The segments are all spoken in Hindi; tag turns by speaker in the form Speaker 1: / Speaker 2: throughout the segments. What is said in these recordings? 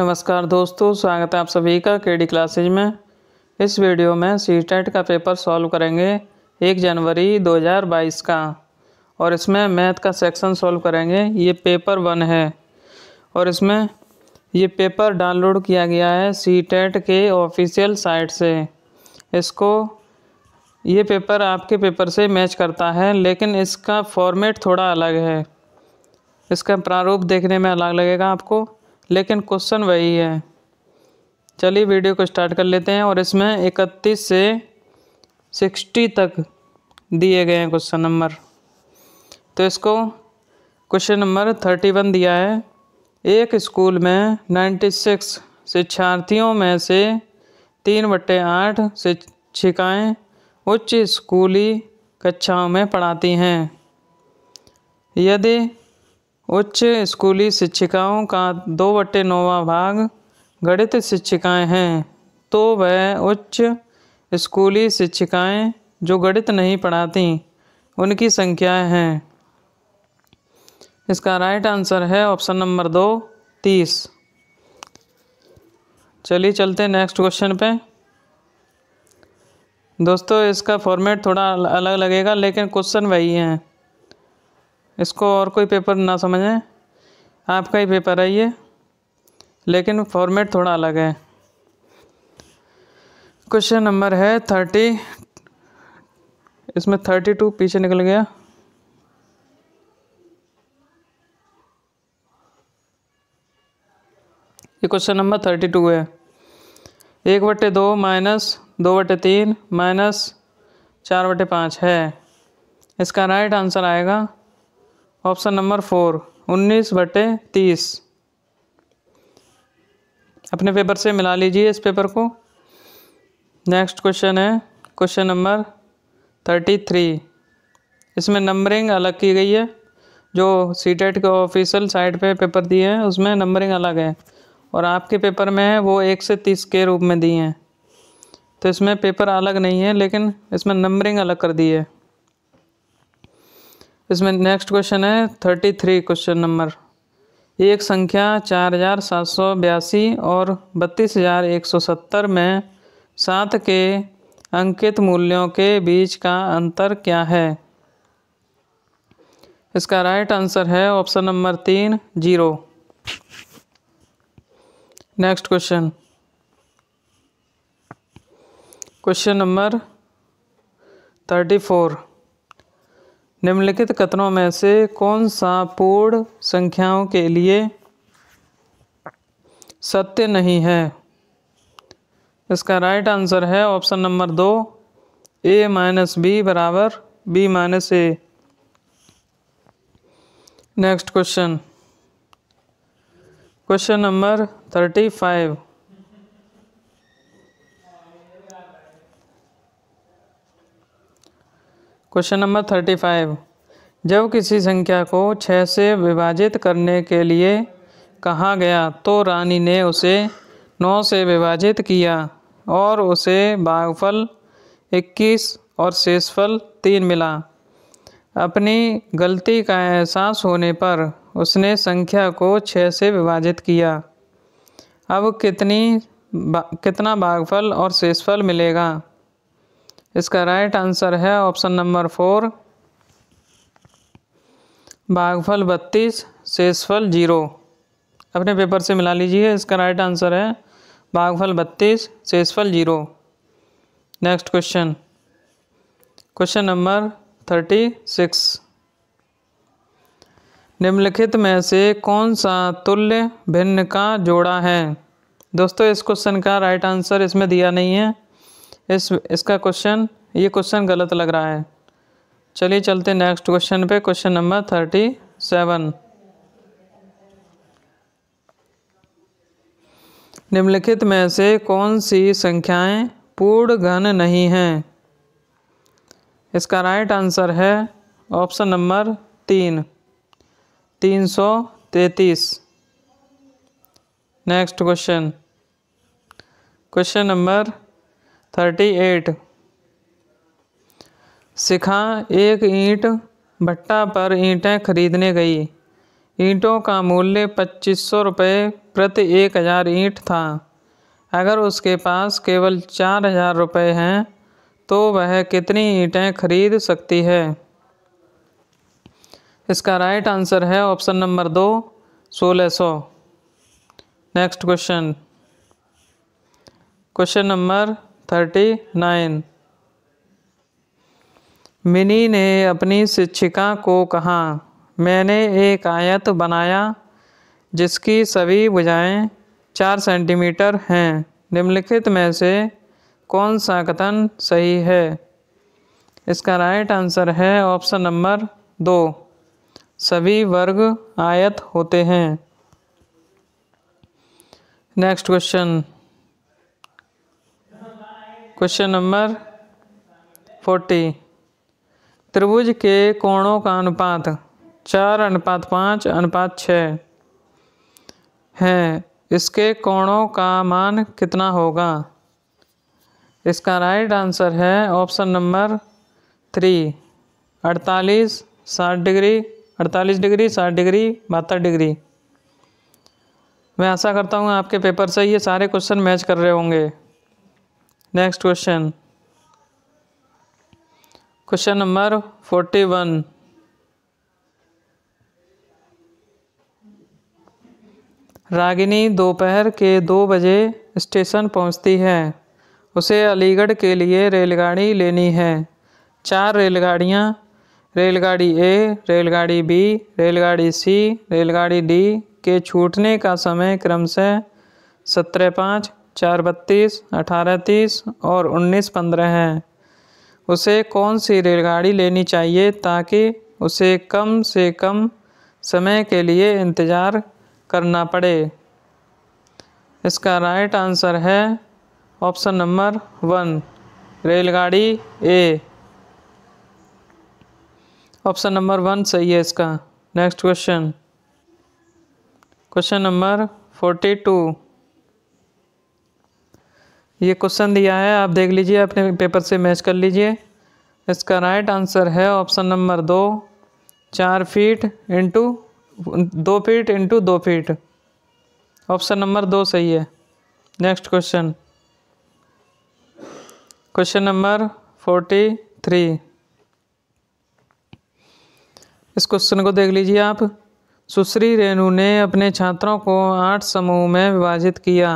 Speaker 1: नमस्कार दोस्तों स्वागत है आप सभी का के डी क्लासेज में इस वीडियो में सी टेट e का पेपर सॉल्व करेंगे एक जनवरी 2022 का और इसमें मैथ का सेक्शन सॉल्व करेंगे ये पेपर वन है और इसमें ये पेपर डाउनलोड किया गया है सी टेट e के ऑफिशियल साइट से इसको ये पेपर आपके पेपर से मैच करता है लेकिन इसका फॉर्मेट थोड़ा अलग है इसका प्रारूप देखने में अलग लगेगा आपको लेकिन क्वेश्चन वही है चलिए वीडियो को स्टार्ट कर लेते हैं और इसमें 31 से 60 तक दिए गए हैं क्वेश्चन नंबर तो इसको क्वेश्चन नंबर 31 दिया है एक स्कूल में 96 शिक्षार्थियों में से तीन बट्टे आठ शिक्षिकाएँ उच्च स्कूली कक्षाओं में पढ़ाती हैं यदि उच्च स्कूली शिक्षिकाओं का दो बट्टे नौवा भाग गणित शिक्षिकाएं हैं तो वह उच्च स्कूली शिक्षिकाएं जो गणित नहीं पढ़ाती उनकी संख्या हैं इसका राइट आंसर है ऑप्शन नंबर दो तीस चलिए चलते नेक्स्ट क्वेश्चन पे दोस्तों इसका फॉर्मेट थोड़ा अलग लगेगा लेकिन क्वेश्चन वही हैं इसको और कोई पेपर ना समझें आपका ही पेपर है ये लेकिन फॉर्मेट थोड़ा अलग है क्वेश्चन नंबर है थर्टी इसमें थर्टी टू पीछे निकल गया ये क्वेश्चन नंबर थर्टी टू है एक बटे दो माइनस दो बटे तीन माइनस चार बटे पाँच है इसका राइट आंसर आएगा ऑप्शन नंबर फोर उन्नीस बटे तीस अपने पेपर से मिला लीजिए इस पेपर को नेक्स्ट क्वेश्चन है क्वेश्चन नंबर थर्टी थ्री इसमें नंबरिंग अलग की गई है जो सी टेट e के ऑफिशियल साइट पे पेपर दिए हैं उसमें नंबरिंग अलग है और आपके पेपर में है वो एक से तीस के रूप में दिए हैं तो इसमें पेपर अलग नहीं है लेकिन इसमें नंबरिंग अलग कर दी है इसमें नेक्स्ट क्वेश्चन है थर्टी थ्री क्वेश्चन नंबर एक संख्या चार हजार सात सौ बयासी और बत्तीस हजार एक सौ सत्तर में सात के अंकित मूल्यों के बीच का अंतर क्या है इसका राइट आंसर है ऑप्शन नंबर तीन zero next question question number thirty four निम्नलिखित कथनों में से कौन सा पूर्ण संख्याओं के लिए सत्य नहीं है इसका राइट आंसर है ऑप्शन नंबर दो ए माइनस बी बराबर B minus A next question question number thirty five question number thirty five जब किसी संख्या को छः से विभाजित करने के लिए कहा गया तो रानी ने उसे नौ से विभाजित किया और उसे भागफल इक्कीस और शेषफल तीन मिला अपनी गलती का एहसास होने पर उसने संख्या को छः से विभाजित किया अब कितनी बा, कितना बागफल और शेषफल मिलेगा इसका राइट आंसर है ऑप्शन नंबर फोर बागफल बत्तीस शेषफल जीरो अपने पेपर से मिला लीजिए इसका राइट आंसर है बागफल बत्तीस शेषफल zero next question question number thirty six निम्नलिखित में से कौन सा तुल्य भिन्न का जोड़ा है दोस्तों इस क्वेश्चन का राइट आंसर इसमें दिया नहीं है इस इसका क्वेश्चन ये क्वेश्चन गलत लग रहा है चलिए चलते नेक्स्ट क्वेश्चन पे क्वेश्चन नंबर थर्टी सेवन निम्नलिखित में से कौन सी संख्याएं पूर्ण घन नहीं हैं इसका राइट आंसर है ऑप्शन नंबर तीन तीन सौ तैतीस next question question number thirty eight Shikha एक ईंट भट्टा पर ईंटें खरीदने गई ईंटों का मूल्य पच्चीस सौ रुपये प्रति एक हज़ार ईंट था अगर उसके पास केवल चार हज़ार रुपये हैं तो वह कितनी ईंटें खरीद सकती है इसका राइट आंसर है ऑप्शन नंबर दो सोलह सौ next question question number thirty nine Mini ने अपनी शिक्षिका को कहा मैंने एक आयत बनाया जिसकी सभी भुजाएं चार सेंटीमीटर हैं निम्नलिखित में से कौन सा कथन सही है इसका राइट आंसर है ऑप्शन नंबर दो सभी वर्ग आयत होते हैं next question question number forty त्रिभुज के कोणों का अनुपात चार अनुपात पाँच अनुपात छः है इसके कोणों का मान कितना होगा इसका राइट आंसर है ऑप्शन नंबर थ्री अड़तालीस साठ डिग्री अड़तालीस डिग्री साठ डिग्री बहत्तर डिग्री मैं आशा करता हूँ आपके पेपर से ये सारे क्वेश्चन मैच कर रहे होंगे next question question number forty one Ragini दोपहर के दो बजे स्टेशन पहुंचती है उसे अलीगढ़ के लिए रेलगाड़ी लेनी है चार रेलगाड़ियाँ रेलगाड़ी ए रेलगाड़ी बी रेलगाड़ी सी रेलगाड़ी डी के छूटने का समय क्रमशः सत्रह पाँच चार बत्तीस अठारह तीस और उन्नीस पंद्रह है उसे कौन सी रेलगाड़ी लेनी चाहिए ताकि उसे कम से कम समय के लिए इंतज़ार करना पड़े इसका राइट आंसर है ऑप्शन नंबर वन रेलगाड़ी ए ऑप्शन नंबर वन सही है इसका next question question number forty two ये क्वेश्चन दिया है आप देख लीजिए अपने पेपर से मैच कर लीजिए इसका राइट आंसर है ऑप्शन नंबर दो चार फीट इंटू दो फीट इंटू दो फीट ऑप्शन नंबर दो सही है next question question number forty three इस क्वेश्चन को देख लीजिए आप सुश्री रेणु ने अपने छात्रों को आठ समूह में विभाजित किया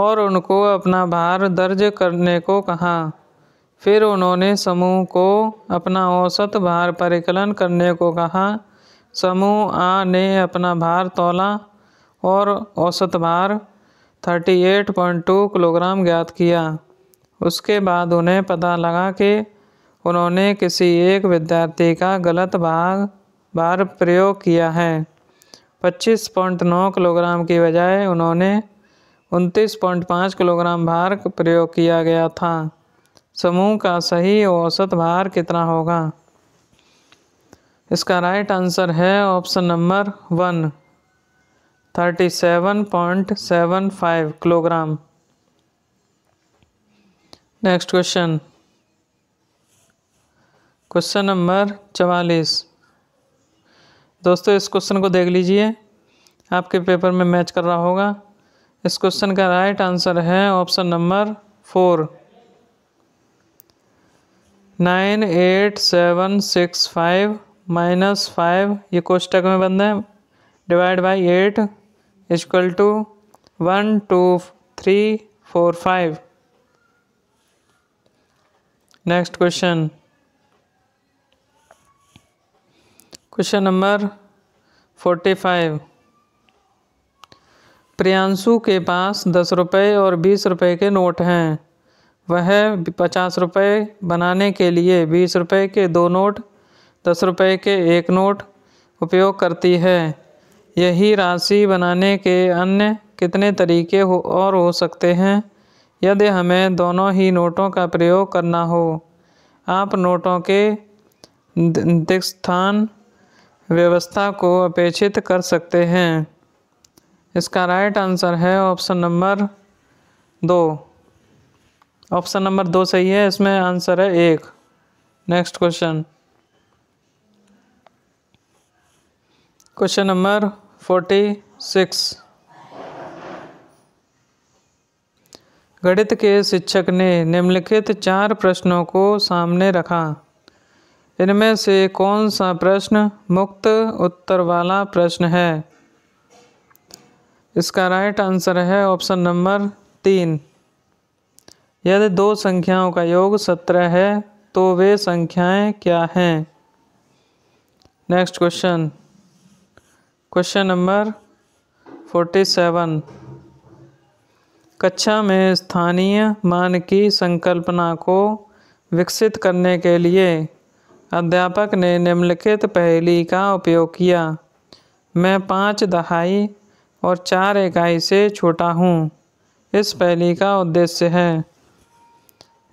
Speaker 1: और उनको अपना भार दर्ज करने को कहा फिर उन्होंने समूह को अपना औसत भार परिकलन करने को कहा समूह आ ने अपना भार तोला और औसत भार 38.2 किलोग्राम ज्ञात किया उसके बाद उन्हें पता लगा कि उन्होंने किसी एक विद्यार्थी का गलत भाग भार प्रयोग किया है 25.9 किलोग्राम की बजाय उन्होंने उनतीस पॉइंट पाँच किलोग्राम भार का प्रयोग किया गया था समूह का सही औसत भार कितना होगा इसका राइट आंसर है option number one thirty seven point seven five kilogram next question question number चवालीस दोस्तों इस क्वेश्चन को देख लीजिए आपके पेपर में मैच कर रहा होगा इस क्वेश्चन का राइट आंसर है option number four nine eight seven six five minus five ये कोष्टक में बंद है divide by eight equal to one two three four five next question question number forty five Priyanshu के पास दस रुपये और बीस रुपये के नोट हैं वह पचास रुपये बनाने के लिए बीस रुपये के दो नोट दस रुपये के एक नोट उपयोग करती है यही राशि बनाने के अन्य कितने तरीके हो और हो सकते हैं यदि हमें दोनों ही नोटों का प्रयोग करना हो आप नोटों के दिक्स्थान व्यवस्था को अपेक्षित कर सकते हैं इसका राइट आंसर है ऑप्शन नंबर दो ऑप्शन नंबर दो सही है इसमें आंसर है एक next question question number forty six गणित के शिक्षक ने निम्नलिखित चार प्रश्नों को सामने रखा इनमें से कौन सा प्रश्न मुक्त उत्तर वाला प्रश्न है इसका राइट आंसर है ऑप्शन नंबर तीन यदि दो संख्याओं का योग सत्रह है तो वे संख्याएं क्या हैं next question question number forty seven कक्षा में स्थानीय मान की संकल्पना को विकसित करने के लिए अध्यापक ने निम्नलिखित पहली का उपयोग किया मैं पाँच दहाई और चार इकाई से छोटा हूँ इस पहली का उद्देश्य है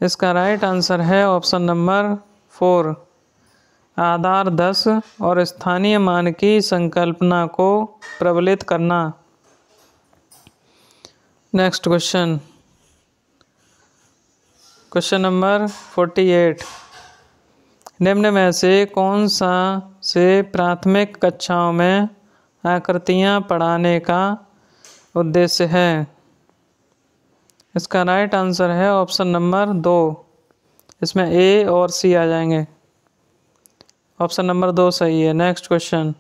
Speaker 1: इसका राइट आंसर है ऑप्शन नंबर फोर आधार दस और स्थानीय मान की संकल्पना को प्रबलित करना next question question number forty eight निम्न में से कौन सा से प्राथमिक कक्षाओं में आकृतियाँ पढ़ाने का उद्देश्य है इसका राइट आंसर है ऑप्शन नंबर दो इसमें ए और सी आ जाएंगे ऑप्शन नंबर दो सही है next question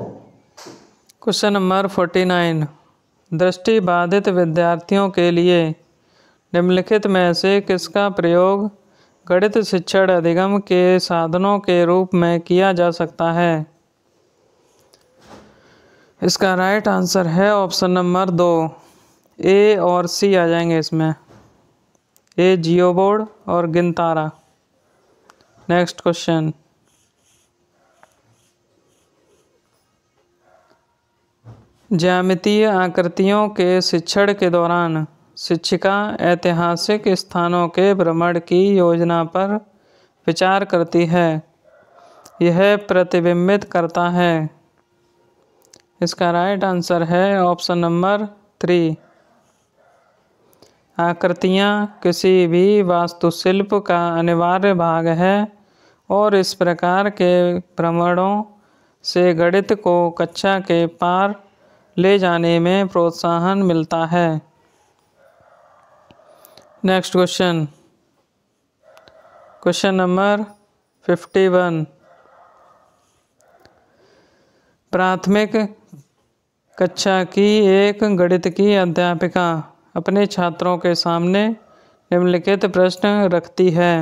Speaker 1: question number forty nine दृष्टि बाधित विद्यार्थियों के लिए निम्नलिखित में से किसका प्रयोग गणित शिक्षण अधिगम के साधनों के रूप में किया जा सकता है इसका राइट आंसर है ऑप्शन नंबर दो ए और सी आ जाएंगे इसमें ए जियो बोर्ड और गिनतारा नेक्स्ट क्वेश्चन ज्यामितीय आकृतियों के शिक्षण के दौरान शिक्षिका ऐतिहासिक स्थानों के भ्रमण की योजना पर विचार करती है यह प्रतिबिंबित करता है इसका राइट आंसर है ऑप्शन नंबर थ्री आकृतियाँ किसी भी वास्तुशिल्प का अनिवार्य भाग है और इस प्रकार के भ्रमणों से गणित को कक्षा के पार ले जाने में प्रोत्साहन मिलता है next question question number fifty one प्राथमिक कक्षा की एक गणित की अध्यापिका अपने छात्रों के सामने निम्नलिखित प्रश्न रखती है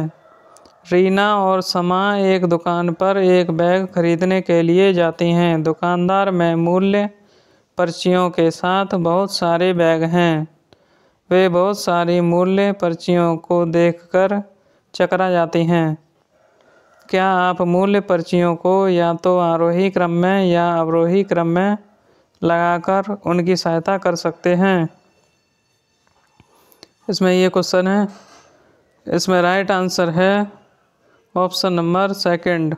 Speaker 1: रीना और समा एक दुकान पर एक बैग खरीदने के लिए जाती हैं दुकानदार में मूल्य पर्चियों के साथ बहुत सारे बैग हैं वे बहुत सारी मूल्य पर्चियों को देखकर चकरा जाती हैं क्या आप मूल्य पर्चियों को या तो आरोही क्रम में या अवरोही क्रम में लगाकर उनकी सहायता कर सकते हैं इसमें ये क्वेश्चन है इसमें राइट आंसर है ऑप्शन नंबर सेकंड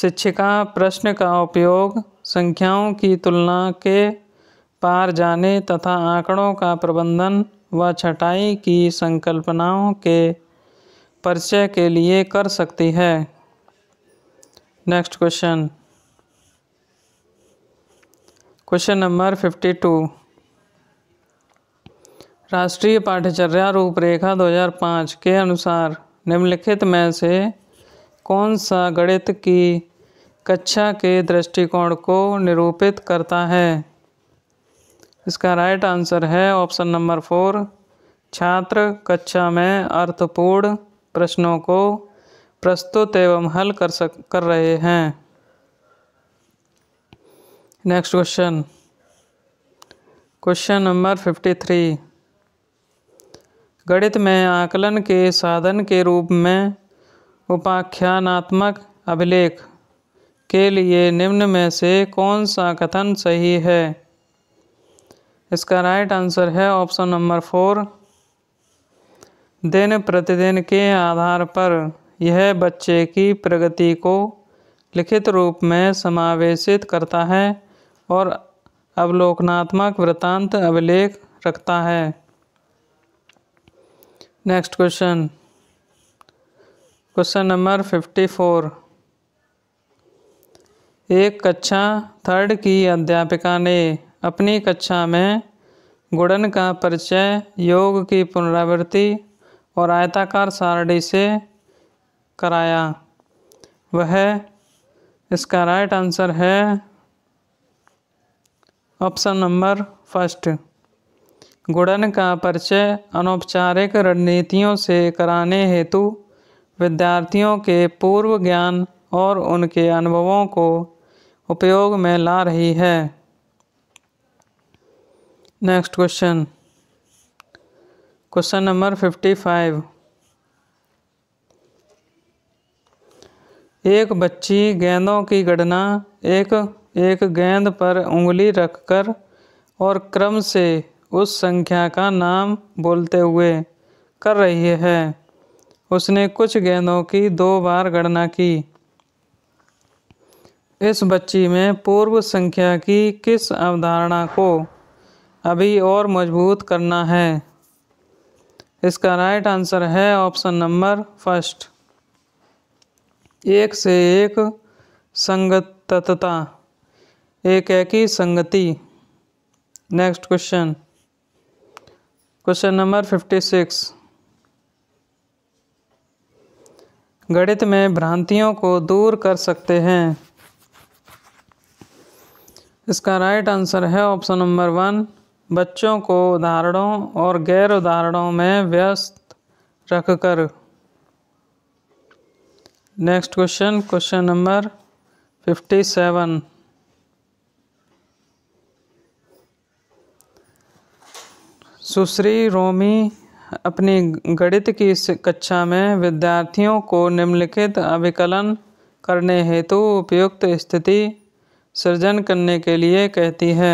Speaker 1: शिक्षिका प्रश्न का उपयोग संख्याओं की तुलना के पार जाने तथा आंकड़ों का प्रबंधन व छटाई की संकल्पनाओं के परिचय के लिए कर सकती है next question question number fifty two राष्ट्रीय पाठ्यचर्या रूपरेखा 2005 के अनुसार निम्नलिखित में से कौन सा गणित की कक्षा के दृष्टिकोण को निरूपित करता है इसका राइट आंसर है ऑप्शन नंबर फोर छात्र कक्षा में अर्थपूर्ण प्रश्नों को प्रस्तुत एवं हल कर सक कर रहे हैं next question question number fifty three गणित में आकलन के साधन के रूप में उपाख्यानात्मक अभिलेख के लिए निम्न में से कौन सा कथन सही है इसका राइट आंसर है ऑप्शन नंबर फोर दिन प्रतिदिन के आधार पर यह बच्चे की प्रगति को लिखित रूप में समावेशित करता है और अवलोकनात्मक वृतांत अभिलेख रखता है next question question number fifty four एक कक्षा थर्ड की अध्यापिका ने अपनी कक्षा में गुणन का परिचय योग की पुनरावृत्ति और आयताकार सारणी से कराया वह इसका राइट आंसर है ऑप्शन नंबर फर्स्ट गुणन का परिचय अनौपचारिक रणनीतियों से कराने हेतु विद्यार्थियों के पूर्व ज्ञान और उनके अनुभवों को उपयोग में ला रही है next question question number fifty five एक बच्ची गेंदों की गणना एक एक गेंद पर उंगली रखकर और क्रम से उस संख्या का नाम बोलते हुए कर रही है उसने कुछ गेंदों की दो बार गणना की इस बच्ची में पूर्व संख्या की किस अवधारणा को अभी और मजबूत करना है इसका राइट आंसर है ऑप्शन नंबर फर्स्ट एक से एक संगतता एक एक ही संगति next question question number fifty six गणित में भ्रांतियों को दूर कर सकते हैं इसका राइट आंसर है ऑप्शन नंबर वन बच्चों को उदाहरणों और गैर उदाहरणों में व्यस्त रखकर next question question number fifty seven Sushri Romi अपनी गणित की कक्षा में विद्यार्थियों को निम्नलिखित अभिकलन करने हेतु उपयुक्त स्थिति सृजन करने के लिए कहती है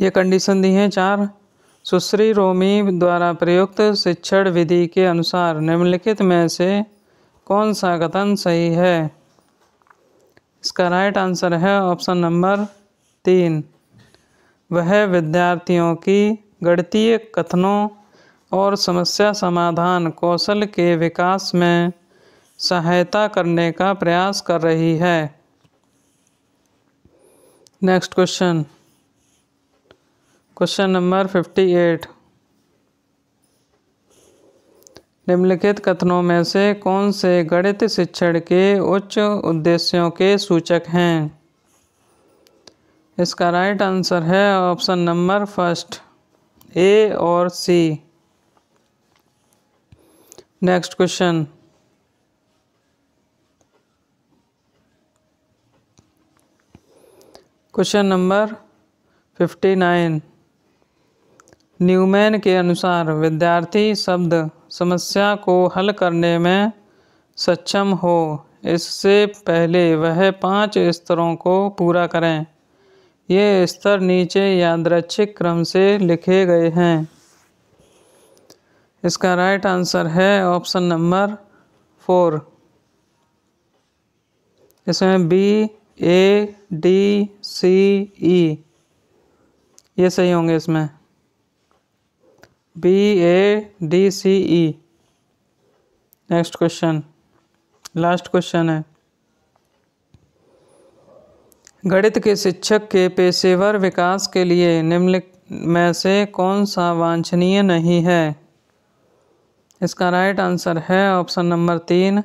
Speaker 1: ये कंडीशन दी हैं चार सुश्री रोमी द्वारा प्रयुक्त शिक्षण विधि के अनुसार निम्नलिखित में से कौन सा कथन सही है इसका राइट आंसर है ऑप्शन नंबर तीन वह विद्यार्थियों की गणितीय कथनों और समस्या समाधान कौशल के विकास में सहायता करने का प्रयास कर रही है next question question number fifty eight निम्नलिखित कथनों में से कौन से गणित शिक्षण के उच्च उद्देश्यों के सूचक हैं इसका राइट आंसर है ऑप्शन नंबर फर्स्ट ए और C next question question number fifty nine Newman के अनुसार विद्यार्थी शब्द समस्या को हल करने में सक्षम हो इससे पहले वह पांच स्तरों को पूरा करें ये स्तर नीचे यादृच्छिक क्रम से लिखे गए हैं इसका राइट आंसर है ऑप्शन नंबर फोर इसमें B A D C E ये सही होंगे इसमें B A D C E next question last question है गणित के शिक्षक के पेशेवर विकास के लिए निम्नलिखित में से कौन सा वांछनीय नहीं है इसका राइट आंसर है ऑप्शन नंबर तीन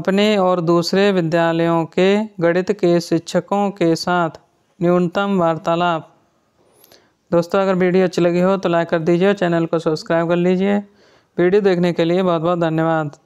Speaker 1: अपने और दूसरे विद्यालयों के गणित के शिक्षकों के साथ न्यूनतम वार्तालाप दोस्तों अगर वीडियो अच्छी लगी हो तो लाइक कर दीजिए चैनल को सब्सक्राइब कर लीजिए वीडियो देखने के लिए बहुत बहुत धन्यवाद